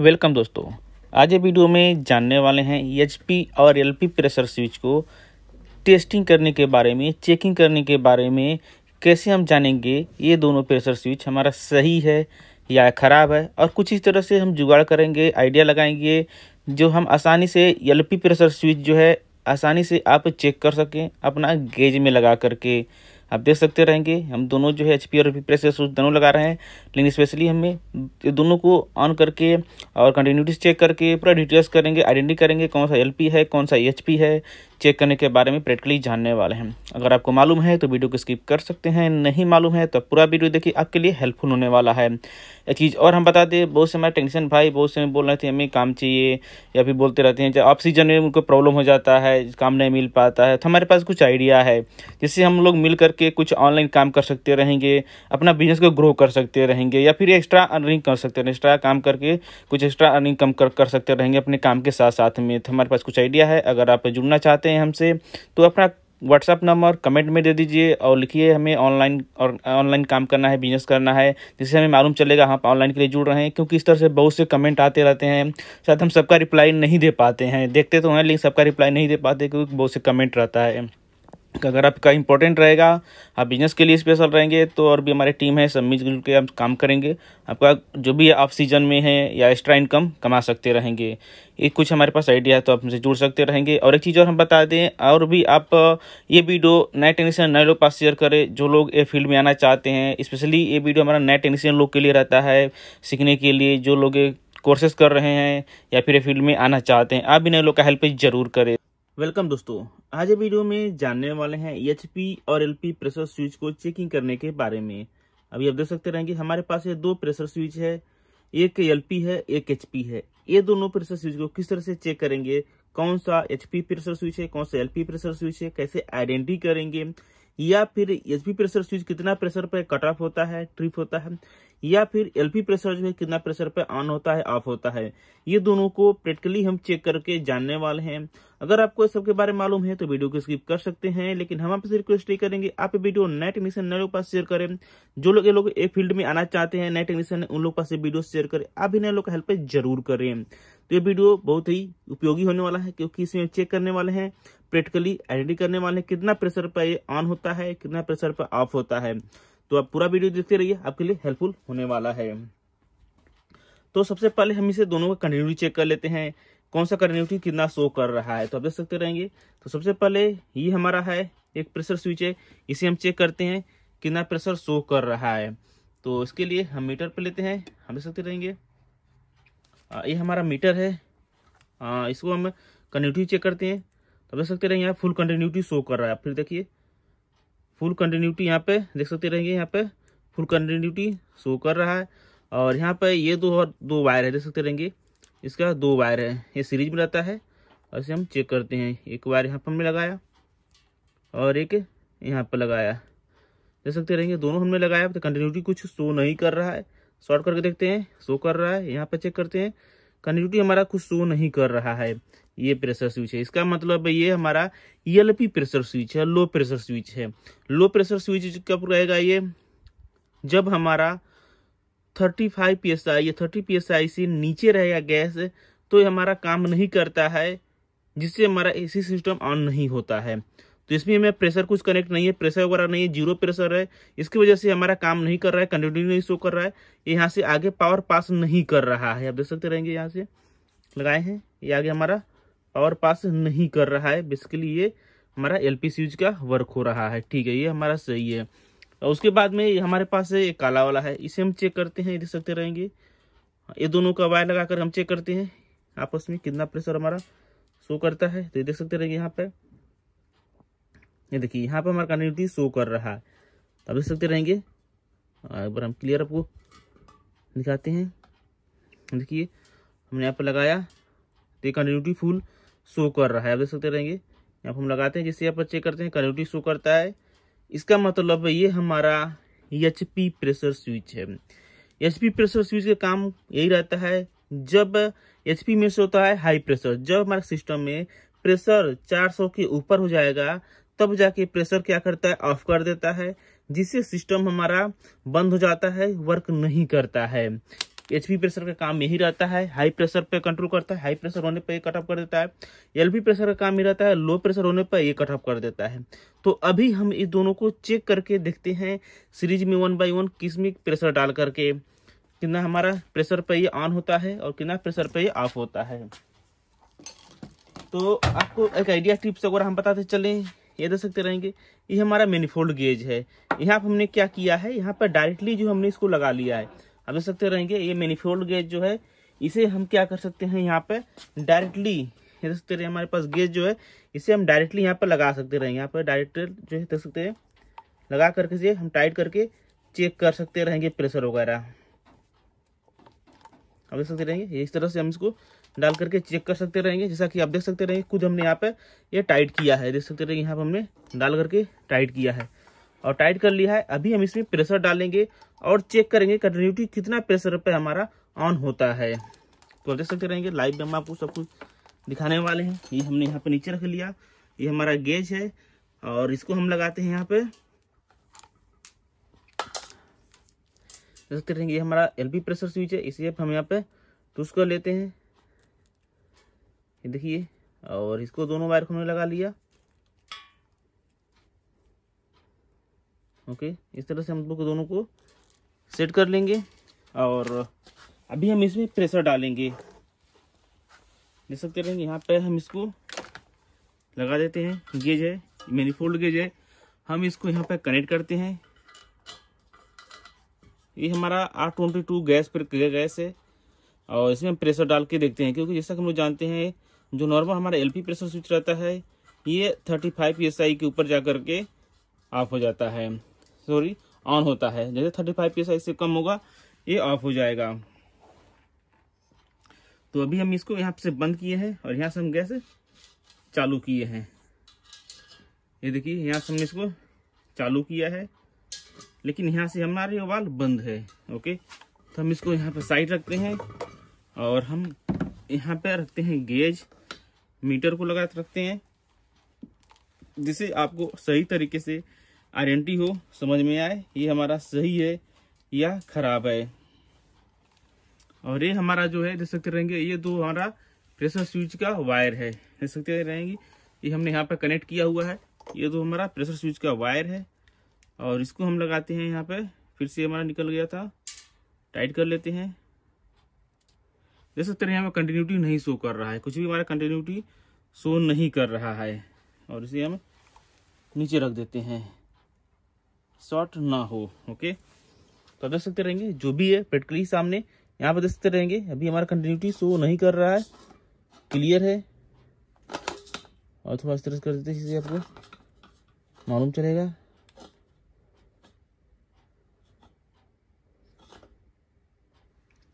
welcome दोस्तों आज ये वीडियो में जानने वाले हैं एच e और एल प्रेशर स्विच को टेस्टिंग करने के बारे में चेकिंग करने के बारे में कैसे हम जानेंगे ये दोनों प्रेशर स्विच हमारा सही है या ख़राब है और कुछ इस तरह से हम जुगाड़ करेंगे आइडिया लगाएंगे जो हम आसानी से एल प्रेशर स्विच जो है आसानी से आप चेक कर सकें अपना गेज में लगा करके आप देख सकते रहेंगे हम दोनों जो है एच और वी प्रेस दोनों लगा रहे हैं लेकिन स्पेशली हमें दोनों को ऑन करके और कंटिन्यूटी चेक करके पूरा डिटेल्स करेंगे आइडेंटिटी करेंगे कौन सा एल है कौन सा एच है चेक करने के बारे में प्रैक्टिकली जानने वाले हैं अगर आपको मालूम है तो वीडियो को स्किप कर सकते हैं नहीं मालूम है तो पूरा वीडियो देखिए आपके लिए हेल्पफुल होने वाला है एक चीज़ और हम बता दें बहुत से हमारे टेक्नीशियन भाई बहुत से बोल रहे थे हमें काम चाहिए या फिर बोलते रहते हैं जब ऑफ सीजन में उनको प्रॉब्लम हो जाता है काम नहीं मिल पाता है तो हमारे पास कुछ आइडिया है जिससे हम लोग मिल करके कुछ ऑनलाइन काम कर सकते रहेंगे अपना बिजनेस को ग्रो कर सकते रहेंगे या फिर एक्स्ट्रा अर्निंग कर सकते हैं एक्स्ट्रा काम करके कुछ एक्स्ट्रा अर्निंग कम कर, कर सकते रहेंगे अपने काम के साथ साथ में तो हमारे पास कुछ आइडिया है अगर आप जुड़ना चाहते हैं हैं हमसे तो अपना व्हाट्सअप नंबर कमेंट में दे दीजिए और लिखिए हमें ऑनलाइन और ऑनलाइन काम करना है बिजनेस करना है जिससे हमें मालूम चलेगा हम ऑनलाइन के लिए जुड़ रहे हैं क्योंकि इस तरह से बहुत से कमेंट आते रहते हैं शायद हम सबका रिप्लाई नहीं दे पाते हैं देखते तो हैं लेकिन सबका रिप्लाई नहीं दे पाते क्योंकि बहुत से कमेंट रहता है अगर आपका इंपॉर्टेंट रहेगा आप बिजनेस के लिए स्पेशल रहेंगे तो और भी हमारी टीम है सब मिलजुल के हम काम करेंगे आपका जो भी आप सीजन में है या एक्स्ट्रा इनकम कमा सकते रहेंगे ये कुछ हमारे पास आइडिया है तो आप हमसे जुड़ सकते रहेंगे और एक चीज़ और हम बता दें और भी आप ये वीडियो नए टेक्नीशियन नए लोग पास शेयर करें जो लोग ये फील्ड में आना चाहते हैं स्पेशली ये वीडियो हमारा नए टेक्नीशियन लोग के लिए रहता है सीखने के लिए जो लोग कोर्सेस कर रहे हैं या फिर ये फील्ड में आना चाहते हैं आप भी नए लोग का हेल्प जरूर करें वेलकम दोस्तों आज वीडियो में जानने वाले हैं एच और एल प्रेशर स्विच को चेकिंग करने के बारे में अभी आप देख सकते रहेंगे हमारे पास ये दो प्रेशर स्विच है एक एल है एक एच है ये दोनों प्रेशर स्विच को किस तरह से चेक करेंगे कौन सा एच प्रेशर स्विच है कौन सा एल प्रेशर स्विच है कैसे आइडेंटिटी करेंगे या फिर एच प्रेशर स्विच कितना प्रेशर पर कट ऑफ होता है ट्रिप होता है या फिर एल प्रेशर जो है कितना प्रेशर पे ऑन होता है ऑफ होता है ये दोनों को प्रैक्टिकली हम चेक करके जानने वाले हैं अगर आपको इस सबके बारे में मालूम है तो वीडियो को स्किप कर सकते हैं लेकिन हम आपसे रिक्वेस्ट ये करेंगे आप वीडियो नेट मिशन नए लोग पास शेयर करें जो लोग ये लोग ए फील्ड में आना चाहते हैं नेट मिशन उन लोग पास ये वीडियो शेयर करें आप भी नए लोग हेल्प जरूर करें तो ये वीडियो बहुत ही उपयोगी होने वाला है क्योंकि इसमें चेक करने वाले हैं प्रैक्टिकली एडिटिंग करने वाले हैं कितना प्रेशर पर ऑन होता है कितना प्रेशर पर ऑफ होता है तो आप पूरा वीडियो देखते रहिए आपके लिए हेल्पफुल होने वाला है तो सबसे पहले हम इसे दोनों का कंटिन्यू चेक कर लेते हैं कौन सा कनेक्टिव कितना शो कर रहा है तो आप देख सकते रहेंगे तो सबसे पहले ये हमारा है एक प्रेशर स्विच है इसे हम चेक करते हैं कितना प्रेशर शो कर रहा है तो इसके लिए हम मीटर पर लेते हैं हम देख सकते रहेंगे ये हमारा मीटर है आ, इसको हम कंटिन्यूटी चेक करते हैं तो देख सकते रहेंगे यहाँ फुल कंटिन्यूटी शो कर रहा है फिर देखिए फुल कंटिन्यूटी यहाँ पे देख सकते रहेंगे यहाँ पे फुल कंटिन्यूटी शो कर रहा है और यहाँ पे ये दो और दो वायर है देख सकते रहेंगे इसका दो वायर है ये सीरीज में रहता है और इसे हम चेक करते हैं एक वायर यहाँ पर हमने लगाया और एक यहाँ पर लगाया देख सकते रहेंगे दोनों हमने लगाया तो कंटिन्यूटी कुछ शो नहीं कर रहा है शॉर्ट करके देखते हैं शो कर रहा है यहाँ पर चेक करते हैं कंटिन्यूटी हमारा कुछ शो नहीं कर रहा है ये प्रेशर स्विच है इसका मतलब ये हमारा एल प्रेशर स्विच है लो प्रेशर स्विच है लो प्रेशर स्विच कब रहेगा ये जब हमारा thirty five P S I या थर्टी पी एस आई से नीचे रहेगा गैस तो ये हमारा काम नहीं करता है जिससे हमारा एसी सिस्टम ऑन नहीं होता है तो इसमें हमें प्रेशर कुछ कनेक्ट नहीं है प्रेशर वगैरह नहीं है जीरो प्रेशर है इसकी वजह से हमारा काम नहीं कर रहा है कंटिन्यू नहीं शो कर रहा है ये यहाँ से आगे पावर पास नहीं कर रहा है आप देख सकते रहेंगे यहाँ से लगाए हैं ये आगे हमारा पावर पास नहीं कर रहा है बेसिकली ये हमारा एल पी का वर्क हो रहा है ठीक है ये हमारा सही है और उसके बाद में हमारे पास है एक काला वाला है इसे हम चेक करते हैं देख सकते रहेंगे ये दोनों का वायर लगाकर हम चेक करते हैं आपस में कितना प्रेशर हमारा शो करता है तो ये देख सकते रहेंगे यहाँ पे ये देखिए यहाँ पे हमारा कनेक्टिविटी शो कर रहा है तो आप देख सकते रहेंगे एक बार हम क्लियर आपको दिखाते हैं देखिए हमने यहाँ पर लगाया तो ये कनेक्टिविटी फुल शो कर रहा है आप देख सकते रहेंगे यहाँ पर हम लगाते हैं जैसे यहाँ पर चेक करते हैं कनेक्टिविटी शो करता है इसका मतलब है ये हमारा एच पी प्रेशर स्विच है एच पी प्रेशर स्विच का काम यही रहता है जब एच पी में से होता है हाई प्रेशर जब हमारे सिस्टम में प्रेशर 400 के ऊपर हो जाएगा तब जाके प्रेशर क्या करता है ऑफ कर देता है जिससे सिस्टम हमारा बंद हो जाता है वर्क नहीं करता है एच प्रेशर का काम यही रहता है हाई प्रेशर पे कंट्रोल करता है हाई प्रेशर होने पर ये कट ऑफ कर देता है एल प्रेशर का काम ही रहता है लो प्रेशर होने पर ये कट ऑफ कर देता है तो अभी हम इस दोनों को चेक करके देखते हैं सीरीज में वन बाई वन किस में प्रेशर डाल करके कितना हमारा प्रेशर पर ये ऑन होता है और कितना प्रेशर पर ये ऑफ होता है तो आपको एक आइडिया टिप्स अगर हम बताते चले ये दे सकते रहेंगे ये हमारा मेनिफोल्ड गेज है यहाँ पर हमने क्या किया है यहाँ पर डायरेक्टली जो हमने इसको लगा लिया है आप देख सकते रहेंगे ये मैनिफोल्ड गेज जो है इसे हम क्या कर सकते हैं यहाँ पे डायरेक्टली देख सकते रहे हमारे पास गेज जो है इसे हम डायरेक्टली यहाँ पर लगा सकते रहेंगे यहाँ पर डायरेक्ट जो है देख सकते हैं लगा करके से हम टाइट करके चेक कर सकते रहेंगे प्रेशर वगैरह आप देख सकते रहेंगे इस तरह से हम इसको डाल करके चेक कर सकते रहेंगे जैसा कि आप देख सकते रहेंगे खुद हमने यहाँ पे ये टाइट किया है देख सकते रहेंगे यहाँ पर हमने डाल करके टाइट किया है और टाइट कर लिया है अभी हम इसमें प्रेशर डालेंगे और चेक करेंगे कंटिन्यूटी कितना प्रेशर पे हमारा ऑन होता है तो देख सकते रहेंगे लाइव में हम आपको सब कुछ दिखाने वाले हैं ये हमने यहाँ पे नीचे रख लिया ये हमारा गेज है और इसको हम लगाते हैं यहाँ पे देख सकते रहेंगे ये हमारा एल प्रेशर स्विच है इसे हम यहाँ पे टूस कर लेते हैं ये देखिए और इसको दोनों वायर को हमने लगा लिया ओके इस तरह से हम लोग दोनों को सेट कर लेंगे और अभी हम इसमें प्रेशर डालेंगे देख सकते रहेंगे यहाँ पे हम इसको लगा देते हैं गेज है फोल्ड गेज है हम इसको यहाँ पे कनेक्ट करते हैं ये हमारा आर ट्वेंटी टू गैस पर गैस है और इसमें हम प्रेशर डाल के देखते हैं क्योंकि जैसा कि हम लोग जानते हैं जो नॉर्मल हमारा एलपी पी स्विच रहता है ये थर्टी फाइव पी के ऊपर जा करके के ऑफ हो जाता है सॉरी ऑन होता है जैसे थर्टी फाइव के साइज से कम होगा ये ऑफ हो जाएगा तो अभी हम इसको यहाँ से बंद किए हैं और यहाँ से हम गैस चालू किए हैं ये देखिए यहाँ से हमने इसको चालू किया है लेकिन यहाँ से हमारे वाल बंद है ओके तो हम इसको यहाँ पर साइड रखते हैं और हम यहाँ पर रखते हैं गेज मीटर को लगा रखते हैं जिसे आपको सही तरीके से आइडेंटिटी हो समझ में आए ये हमारा सही है या खराब है और ये हमारा जो है देख सकते रहेंगे ये दो हमारा प्रेशर स्विच का वायर है देख सकते रहेंगे ये हमने यहाँ पर कनेक्ट किया हुआ है ये दो हमारा प्रेशर स्विच का वायर है और इसको हम लगाते हैं यहाँ पे फिर से हमारा निकल गया था टाइट कर लेते हैं देख सकते हैं हमें कंटिन्यूटी नहीं शो कर रहा है कुछ भी हमारा कंटिन्यूटी शो नहीं कर रहा है और इसे हम नीचे रख देते हैं शॉर्ट ना हो ओके तो देख सकते रहेंगे जो भी है प्रैक्टिकली सामने यहाँ पर देख सकते रहेंगे अभी हमारा कंटिन्यूटी शो नहीं कर रहा है क्लियर है और थोड़ा स्ट्रेस कर देते हैं आपको मालूम चलेगा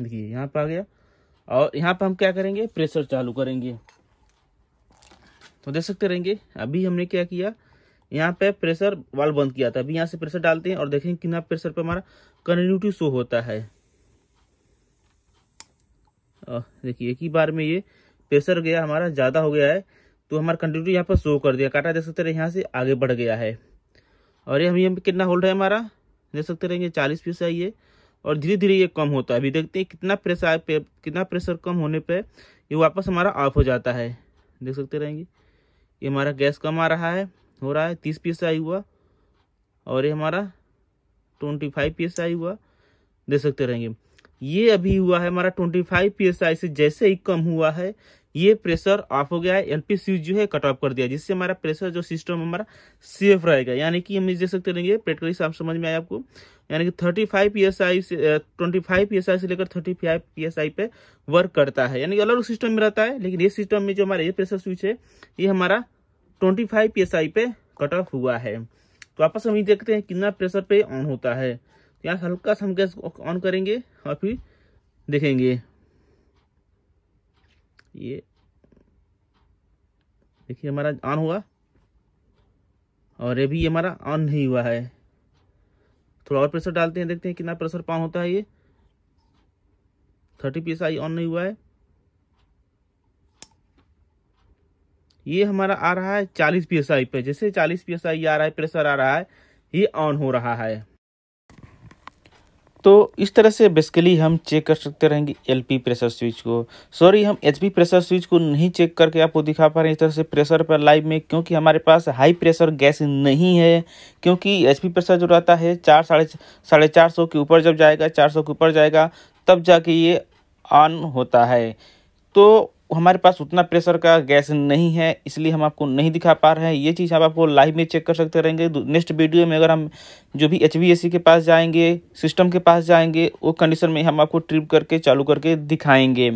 देखिए यहाँ पर आ गया और यहाँ पर हम क्या करेंगे प्रेशर चालू करेंगे तो देख सकते रहेंगे अभी हमने क्या किया यहाँ पे प्रेशर वाल बंद किया था अभी यहाँ से प्रेशर डालते हैं और देखेंगे कितना प्रेशर पे हमारा कंटिन्यूटी शो होता है देखिए एक ही बार में ये प्रेशर गया हमारा ज़्यादा हो गया है तो हमारा कंटिन्यूटी यहाँ पर शो कर दिया काटा देख सकते रहे यहाँ से आगे बढ़ गया है और ये हम ये कितना होल्ड है हमारा देख सकते रहेंगे चालीस पीस है ये और धीरे धीरे ये कम होता है अभी देखते हैं कितना प्रेशर पे कितना प्रेशर कम होने पे ये वापस हमारा ऑफ हो जाता है देख सकते रहेंगे ये हमारा गैस कम आ रहा है हो रहा है तीस पीस आई हुआ और ये हमारा twenty five P S I हुआ दे सकते रहेंगे ये अभी हुआ है हमारा ट्वेंटी फाइव पी से जैसे ही कम हुआ है ये प्रेशर ऑफ हो गया है एलपी स्विच जो है कट ऑफ कर दिया जिससे हमारा प्रेशर जो सिस्टम हमारा सेफ रहेगा यानी कि हम दे सकते रहेंगे प्रैक्टिकली साफ समझ में आया आपको यानी कि thirty five P S I से twenty five P S I से लेकर thirty five P S I पे वर्क करता है यानी कि अलग सिस्टम में रहता है लेकिन ये सिस्टम में जो हमारा ये प्रेशर स्विच है ये हमारा ट्वेंटी फाइव पी पे कट ऑफ हुआ है तो आपस ये देखते हैं कितना प्रेशर पे ऑन होता है तो यहाँ हल्का सा हम गैस ऑन करेंगे और फिर देखेंगे ये देखिए हमारा ऑन हुआ और ये भी हमारा ऑन नहीं हुआ है थोड़ा और प्रेशर डालते हैं देखते हैं कितना प्रेशर पान होता है ये थर्टी पी ऑन नहीं हुआ है ये हमारा आ रहा है चालीस पी पे जैसे चालीस पी आ रहा है प्रेशर आ रहा है ये ऑन हो रहा है तो इस तरह से बेसिकली हम चेक कर सकते रहेंगे एलपी प्रेशर स्विच को सॉरी हम एचपी प्रेशर स्विच को नहीं चेक करके आपको दिखा पा रहे हैं इस तरह से प्रेशर पर लाइव में क्योंकि हमारे पास हाई प्रेशर गैस नहीं है क्योंकि एचपी प्रेशर जो रहता है चार साढ़े साढ़े चार सौ के ऊपर जब जाएगा चार सौ के ऊपर जाएगा तब जाके ये ऑन होता है तो हमारे पास उतना प्रेशर का गैस नहीं है इसलिए हम आपको नहीं दिखा पा रहे हैं ये चीज़ हम आपको लाइव में चेक कर सकते रहेंगे नेक्स्ट वीडियो में अगर हम जो भी एच के पास जाएंगे सिस्टम के पास जाएंगे वो कंडीशन में हम आपको ट्रिप करके चालू करके दिखाएंगे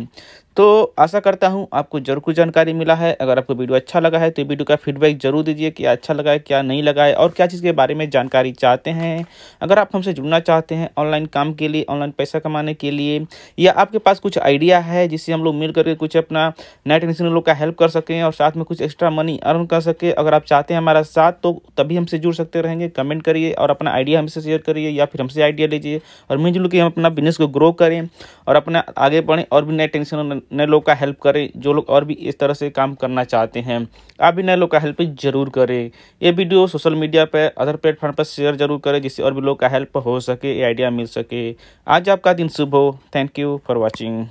तो आशा करता हूँ आपको जरूर कुछ जानकारी मिला है अगर आपको वीडियो अच्छा लगा है तो वीडियो का फीडबैक जरूर दीजिए कि अच्छा लगा है क्या नहीं लगा है और क्या चीज़ के बारे में जानकारी चाहते हैं अगर आप हमसे जुड़ना चाहते हैं ऑनलाइन काम के लिए ऑनलाइन पैसा कमाने के लिए या आपके पास कुछ आइडिया है जिससे हम लोग मिल करके कुछ अपना नए टेक्नीशियन लोग का हेल्प कर सकें और साथ में कुछ एक्स्ट्रा मनी अर्न कर सके अगर आप चाहते हैं हमारा साथ तो तभी हमसे जुड़ सकते रहेंगे कमेंट करिए और अपना आइडिया हमसे शेयर करिए या फिर हमसे आइडिया लीजिए और मिलजुल के हम अपना बिजनेस को ग्रो करें और अपना आगे बढ़ें और भी नए टेंशन नए लोग का हेल्प करें जो लोग और भी इस तरह से काम करना चाहते हैं आप भी नए लोग का हेल्प जरूर करें ये वीडियो सोशल मीडिया पर अदर प्लेटफॉर्म पर शेयर जरूर करें जिससे और भी लोग का हेल्प हो सके ये आइडिया मिल सके आज आपका दिन शुभ हो थैंक यू फॉर वॉचिंग